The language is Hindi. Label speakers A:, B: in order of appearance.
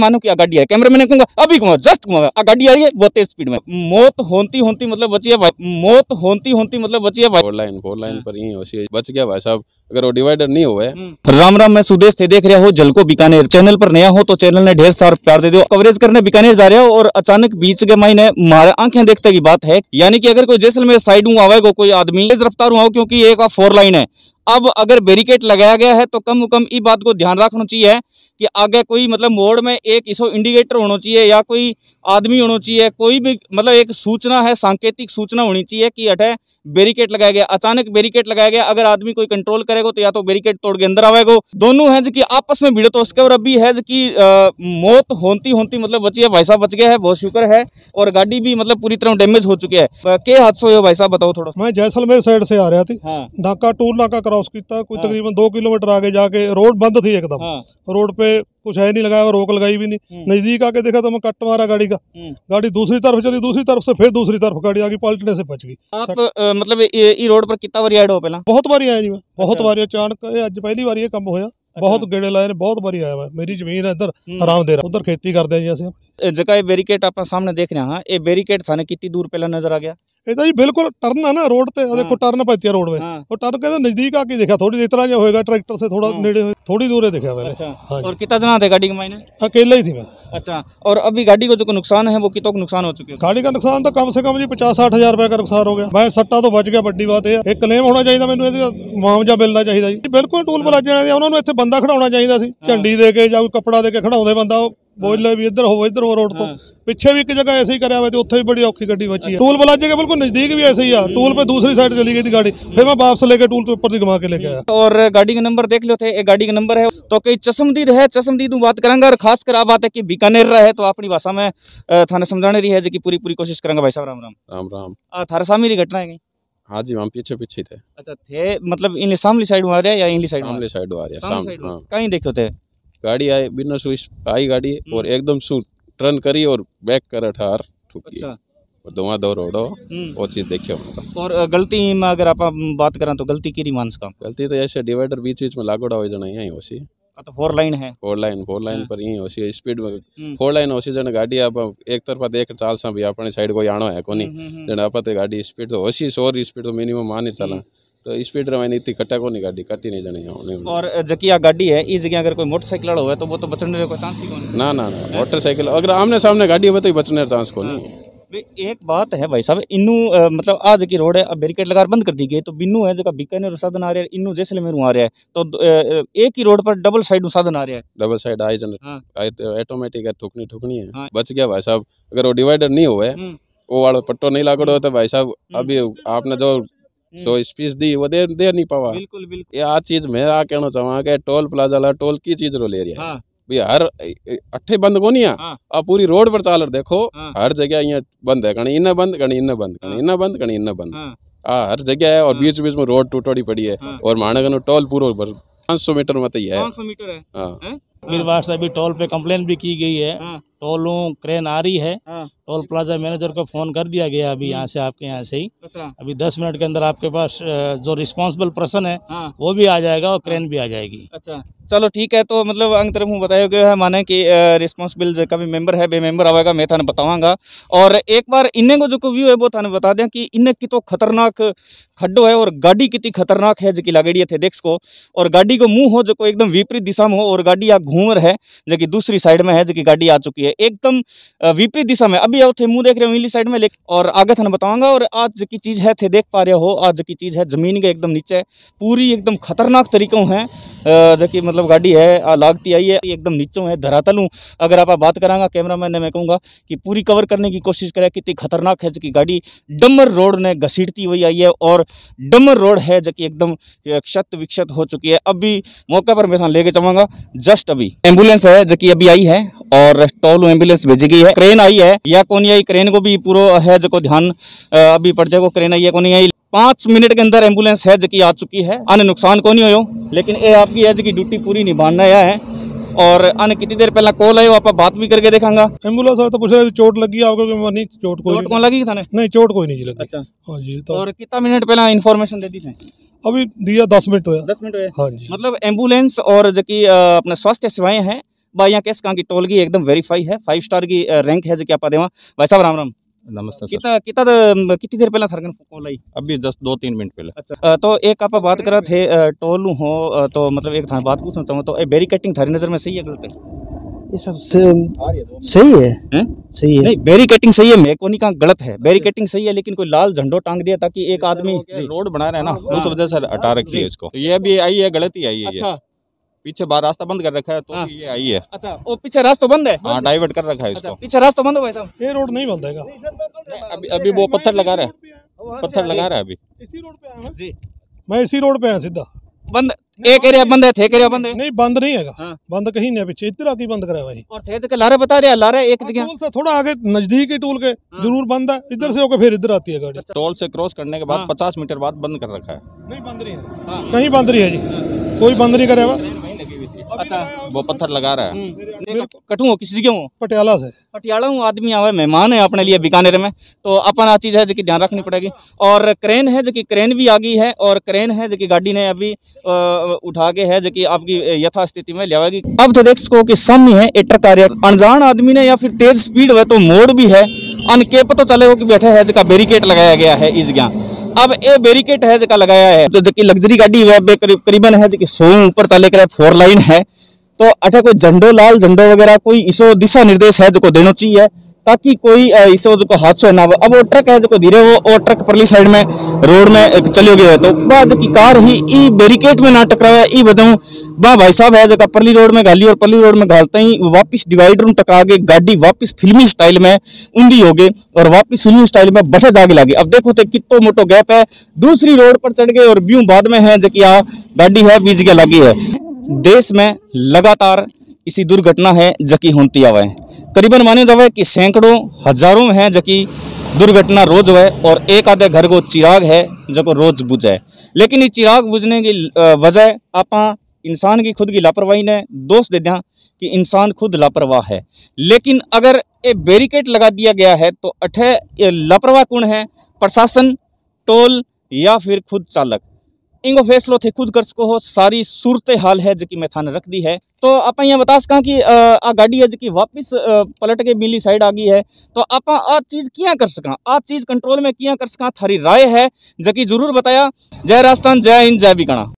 A: मानो कि आगाडी है मैन मैंने कहूंगा अभी घुमा जस्ट घुमा गाड़ी आ रही है बहुत तेज स्पीड में मौत होती होती
B: मतलब बची है भाई मौत होती होती मतलब बची है भाई ऑनलाइन ऑनलाइन पर ही होशी बच गया भाई साहब अगर वो डिवाइडर नहीं हुआ है हम्म।
A: राम राम मैं सुदेश थे देख रहा हो जल को बीकानेर चैनल पर नया हो तो चैनल ने ढेर सार प्यार दे दो कवरेज करने बीकानेर जा रहे हो और अचानक बीच के मायने मारे आंखें देखते की बात है यानी कि अगर कोई जैसलमेर साइड हुआ आवेगा कोई आदमी तेज रफ्तार हुआ क्योंकि एक फोर लाइन है अब अगर बैरिकेड लगाया गया है तो कम कम इस बात को ध्यान रखना चाहिए कि आगे कोई मतलब मोड़ में एक इसो इंडिकेटर होना चाहिए या कोई आदमी होना चाहिए कोई भी मतलब एक सूचना है सांकेतिक सूचना होनी चाहिए कि अठे बैरिकेड लगाया गया अचानक बैरिकेड लगाया गया अगर आदमी कोई कंट्रोल करे करेगा तो या तो बैरिकेड तोड़ के अंदर आवेगा दोनों है जी आपस में भीड़ तो उसके और अभी है जी मौत होती होती मतलब बची है भाई साहब बच गया है बहुत शुक्र है और गाड़ी भी मतलब पूरी तरह डेमेज हो चुकी है के हादसा हुआ भाई साहब बताओ थोड़ा
C: मैं जैसलमेर साइड से आ रहा थी हाँ। नाका टोल नाका क्रॉस किया कोई हाँ। तकरीबन दो किलोमीटर आगे जाके रोड बंद थी एकदम हाँ। रोड पे कुछ है नहीं लगाया रोक लगाई भी नहीं हम्म। नजदीक आके देखा तो मैं कट मारा गाड़ी का हम्म। गाड़ी दूसरी तरफ चली दूसरी तरफ से फिर दूसरी तरफ गाड़ी आगे पलटने से बच गई आप मतलब रोड पर कितना बारी एड हो पहला बहुत बारी आया जी मैं अच्छा। बहुत बारी अचानक अज पहली बार ये कम हो अच्छा। बहुत गेड़े लाए ने बहुत बारी आया मेरी जमीन है इधर हम्म। आराम दे रहा उधर खेती कर हैं जी असं जगह बैरिकेड आप सामने देख रहे हैं हाँ, ये बैरिकेड थाने कितनी दूर पहला नजर आ गया ਇਹਦਾ ਜੀ ਬਿਲਕੁਲ ਟਰਨ ਆ ਨਾ ਰੋਡ ਤੇ ਦੇਖੋ ਟਰਨ ਪੈਤੀ ਰੋਡਵੇ ਉਹ ਟਰਨ ਕਹਿੰਦਾ ਨਜ਼ਦੀਕ ਆ ਕੇ ਦੇਖਿਆ ਥੋੜੀ ਇਸ ਤਰ੍ਹਾਂ ਜਿਹਾ ਹੋਏਗਾ ਟਰੈਕਟਰ ਸੇ ਥੋੜਾ ਨੇੜੇ ਥੋੜੀ ਦੂਰੇ ਦੇਖਿਆ ਮੈਂ ਅੱਛਾ ਔਰ ਕਿਤਾ ਜਨਾ कितना ਗੱਡੀ ਕਮਾਈ ਨੇ ਅਕੇਲਾ ਹੀ ਸੀ ਮੈਂ ਅੱਛਾ ਔਰ ਅਭੀ ਗੱਡੀ ਕੋ ਜੋ ਕੋ ਨੁਕਸਾਨ ਹੈ ਉਹ वो ਕੋ ਨੁਕਸਾਨ ਹੋ चुके ਹੈ का ਦਾ ਨੁਕਸਾਨ ਤਾਂ ਕਮ ਸੇ ਕਮ ਜੀ 50-60000 ਰੁਪਏ ਦਾ ਨੁਕਸਾਨ ਹੋ ਗਿਆ ਮੈਂ ਸੱਟਾ ਤੋਂ ਬਚ ਗਿਆ ਵੱਡੀ ਬਾਤ ਇਹ ਇੱਕ ਕਲੇਮ ਹੋਣਾ ਚਾਹੀਦਾ ਮੈਨੂੰ ਇਹਦਾ ਮਾਮਜਾ ਮਿਲਣਾ ਚਾਹੀਦਾ ਜੀ ਬਿਲਕੁਲ ਟੂਲ ਬਲਾਜਣਾ ਦੇ ਉਹਨਾਂ ਨੂੰ ਇੱਥੇ ਬੰਦਾ ਖੜਾਉਣਾ ਚਾਹੀਦਾ ਸੀ ਝੰਡੀ ਦੇ ਕੇ ਜਾਂ ਕੋਈ ਕੱਪੜਾ ਦੇ ਕੇ ਖੜਾਉਂਦੇ ਬੰਦਾ ਉਹ ਬੋਇਲੇ ਵੀ ਇੱਧਰ ਹੋਵੇ ਇੱਧਰ ਹੋ ਰੋਡ ਤੋਂ ਪਿੱਛੇ ਵੀ ਇੱਕ ਜਗ੍ਹਾ ਐਸੇ ਹੀ ਕਰਿਆ ਹੋਇਆ ਤੇ ਉੱਥੇ ਵੀ ਬੜੀ ਔਖੀ ਗੱਡੀ ਬਚੀ ਹੈ ਟੂਲ ਬਲਾਜੇ ਕੇ नजदीक भी ऐसे ही है टूल पे दूसरी साइड चली गई थी गाड़ी फिर मैं वापस लेके टूल पे ऊपर घुमा के लेके आया और गाड़ी का नंबर देख लो थे एक गाड़ी का नंबर है तो कई चश्मदीद है चश्मदीद बात करेंगे और खास कर बात है
A: कि बीकानेर रहा है तो अपनी भाषा में थाने समझाने रही है जी पूरी पूरी कोशिश करेंगे भाई साहब राम राम
B: राम राम थारे सामने की घटना है हाँ जी वहाँ पीछे पीछे थे अच्छा
A: थे मतलब इन
B: सामली साइड हुआ रहा है या इनली साइड साइड हुआ रहा है कहीं देखे थे गाड़ी आई बिना स्विच आई गाड़ी और एकदम शू टर्न करी और बैक कर ठार ठुकी अच्छा। और धुआं दौर चीज देखियो और गलती में अगर आप बात करें तो गलती की मानस का गलती तो ऐसे डिवाइडर बीच बीच में लागोड़ा हो जाना यही होशी तो फोर लाइन है फोर लाइन फोर लाइन पर यही होशी स्पीड में फोर लाइन होशी जन गाड़ी आप एक तरफा देख चाल सा भी अपने साइड कोई आना है कोनी जन आप गाड़ी स्पीड तो होशी सौ स्पीड तो मिनिमम मान ही चला तो स्पीड रवानी इतनी कट्टा को नहीं गाड़ी कटी नहीं जानी है
A: और जकिया गाड़ी है इस जगह अगर कोई मोटरसाइकिल हो तो वो तो बचने का चांस ही
B: कौन ना ना ना मोटरसाइकिल अगर आमने सामने गाड़ी हो तो बचने का चांस कौन हाँ। एक बात है भाई साहब
A: इनू मतलब आज की रोड है अब बैरिकेड लगा बंद कर दी गई तो बिन्नू है जगह बीकानेर साधन आ रहा है इनू जैसे जैसलमेर आ रहा है तो एक ही रोड पर डबल साइड साधन आ रहा है
B: डबल साइड आई जन ऑटोमेटिक है ठुकनी ठुकनी है हाँ। बच गया भाई साहब अगर वो डिवाइडर नहीं हुआ है हम्म। वो वाला पट्टो नहीं लागो तो भाई साहब हम्म। अभी आपने जो सो स्पीच हम्म। दी वो दे दे नहीं पावा बिल्कुल बिल्कुल ये आ चीज मैं आ कहना चाहवा के टोल प्लाजा ला टोल की चीज रो ले रही है हाँ। हर अठे बंद को नहीं हाँ। आ पूरी रोड पर चालर देखो हाँ। हर जगह यहाँ बंद है कहीं इन्ना बंद कहीं इन्ना बंद कहीं हाँ। इन्ना बंद कहीं इन्ना बंद हाँ हर जगह है और बीच बीच में रोड टूटोड़ी पड़ी है और महानगर टोल पूरा पाँच सौ मीटर मत ही है पाँच मीटर है
A: मेरे वास्ते अभी टोल पे कंप्लेन भी की गई है टोलों क्रेन आ रही है हाँ। टोल प्लाजा मैनेजर को फोन कर दिया गया अभी यहाँ से आपके यहाँ से ही अच्छा। अभी दस मिनट के अंदर आपके पास जो रिस्पॉन्सिबल पर्सन है हाँ। वो भी आ जाएगा और क्रेन भी आ जाएगी अच्छा चलो ठीक है तो मतलब अंग तरफ हूँ बताया गया है माने कि रिस्पॉन्सिबल का भी मेंबर है बेमेम्बर आवेगा मैं थाना बतावांगा और एक बार इन्हें को जो व्यू है वो थाने बता दें कि इन्हें कितो खतरनाक खड्डो है और गाड़ी कितनी खतरनाक है जो की है थे को और गाड़ी को मुंह हो जो एकदम विपरीत दिशा में हो और गाड़ी यहाँ घूम है जो दूसरी साइड में है जो गाड़ी आ चुकी है है एकदम विपरीत दिशा में अभी थे मुंह देख रहे हो इली साइड में लेकिन और आगे थाना बताऊंगा और आज की चीज़ है थे देख पा रहे हो आज की चीज़ है जमीन के एकदम नीचे पूरी एकदम खतरनाक तरीकों है जो कि मतलब गाड़ी है लागती आई है एकदम नीचों है धरातल हूँ अगर आप बात करांगा कैमरा मैन ने मैं कहूँगा कि पूरी कवर करने की कोशिश करें कितनी खतरनाक है जो कि गाड़ी डमर रोड ने घसीटती हुई आई है और डमर रोड है जो कि एकदम क्षत विक्षत हो चुकी है अभी मौके पर मैं लेके जाऊँगा जस्ट अभी एम्बुलेंस है जो कि अभी आई है और टोल एम्बुलेंस भेजी गई है क्रेन आई है या कौन आई क्रेन को भी पूरा है जो ध्यान अभी पड़ जाएगा क्रेन आई है कौन आई पांच मिनट के अंदर एम्बुलेंस है जो आ चुकी है अन्य नुकसान को नहीं हो लेकिन ये आपकी है जो ड्यूटी पूरी निभाना है और अन्य कितनी देर पहला कॉल आयो आप बात
C: भी करके देखांगा एम्बुलेंस तो पूछ रहे चोट लगी आपको नहीं चोट कोई चोट कौन लगी थाने नहीं चोट कोई नहीं लगी अच्छा हां जी तो और कितना मिनट पहला इन्फॉर्मेशन दे दी थे अभी दिया दस मिनट होया दस मिनट होया हाँ
A: जी मतलब एम्बुलेंस और जो कि अपने स्वास्थ्य सेवाएं हैं भाई यहाँ कैसे कहाँ की टोल की एकदम वेरीफाई है फाइव स्टार की रैंक है जो क्या पा देवा भाई साहब राम राम नमस्ते कितना कितना कितनी देर पहला थरगन कॉल आई अभी जस्ट दो तीन मिनट पहले अच्छा तो एक आप बात कर रहे थे टोलू हो तो मतलब एक था बात पूछना चाहूँ तो बैरिकेटिंग थारी नज़र में सही है गलत है ये सब सही है सही है नहीं बैरिकेटिंग सही है मैं को नहीं कहा गलत है बैरिकेटिंग सही है लेकिन कोई लाल झंडो टांग दिया ताकि एक आदमी रोड बना रहे ना हाँ, उस हाँ। वजह से हटा रखी है इसको ये अभी आई है गलत ही आई है अच्छा पीछे बाहर रास्ता बंद कर रखा है तो हाँ। ये आई है अच्छा वो पीछे रास्ता बंद है हाँ डाइवर्ट कर रखा है अच्छा, इसको
C: पीछे रास्ता बंद हो ये रोड नहीं बंद है अभी
A: अभी वो पत्थर लगा रहा है
C: पत्थर लगा रहा है अभी इसी रोड पे जी मैं इसी रोड पे आया सीधा बंद एक एरिया बंद है थे एरिया बंद है नहीं बंद नहीं है हाँ। बंद कहीं नहीं पीछे इधर आती बंद करा भाई और थे जगह तो लारे बता रहे हैं लारे एक हाँ, जगह से थोड़ा आगे नजदीक ही टोल के हाँ। जरूर बंद है इधर हाँ। से होकर फिर इधर आती है गाड़ी टोल से क्रॉस करने के बाद हाँ। पचास मीटर बाद बंद कर रखा है नहीं बंद नहीं है कहीं बंद नहीं है जी कोई बंद नहीं करेगा
A: अच्छा वो तो पत्थर लगा रहा है कटू
C: हम्म। हो तो किसी के पटियाला से
A: पटियाला हूँ आदमी आवे मेहमान है अपने लिए बीकानेर में तो अपन आ चीज है जो ध्यान रखनी पड़ेगी और क्रेन है जो की क्रेन भी आ गई है और क्रेन है जो की गाड़ी ने अभी उठा के है जो की आपकी यथास्थिति में लियावेगी अब तो देख सको की सम है ए कार्य अनजान आदमी ने या फिर तेज स्पीड है तो मोड़ भी है अनकेप तो चले हो कि बैठे है जिसका बेरिकेट लगाया गया है इस ज्ञान अब ये बेरिकेट है जो लगाया है तो जबकि लग्जरी गाड़ी है करीबन है जबकि सौ ऊपर चले कर फोर लाइन है तो अठे कोई झंडो लाल झंडो वगैरह कोई इसो दिशा निर्देश है जो को देना चाहिए ताकि कोई इससे जो हादसा ना हो अब वो ट्रक है जो धीरे वो और ट्रक परली साइड में रोड में चलियो गयो है तो बा जो कार ही ई बैरिकेड में ना टकराया ई बताऊं वह भाई साहब है जो परली रोड में घाली और परली रोड में घालते ही वापस डिवाइडर में टकरा गए गाड़ी वापस फिल्मी स्टाइल में ऊंधी हो गए और वापिस फिल्मी स्टाइल में बठे जागे लागे अब देखो तो कितो मोटो गैप है दूसरी रोड पर चढ़ गए और ब्यू बाद में है जो कि गाड़ी है बीज के लगी है देश में लगातार इसी दुर्घटना है जकी होती आवे करीबन माने जावे कि सैकड़ों हजारों है जकी दुर्घटना रोज हुए और एक आधे घर को चिराग है जो रोज बुझे लेकिन ये चिराग बुझने की वजह आप इंसान की खुद की लापरवाही ने दोष दे दें कि इंसान खुद लापरवाह है लेकिन अगर ये बैरिकेड लगा दिया गया है तो अठे लापरवाह कौन है प्रशासन टोल या फिर खुद चालक इंगो फैसलो थे खुद कर सको हो सारी सूरत हाल है जी मैं थाने रख दी है तो आप यहाँ बता सका कि आ गाड़ी है जी वापस पलट के मिली साइड आ गई है तो आप आ चीज़ क्या कर सका आ चीज़ कंट्रोल में क्या कर सका थारी राय है जकी जरूर बताया जय राजस्थान जय हिंद जय बिकाणा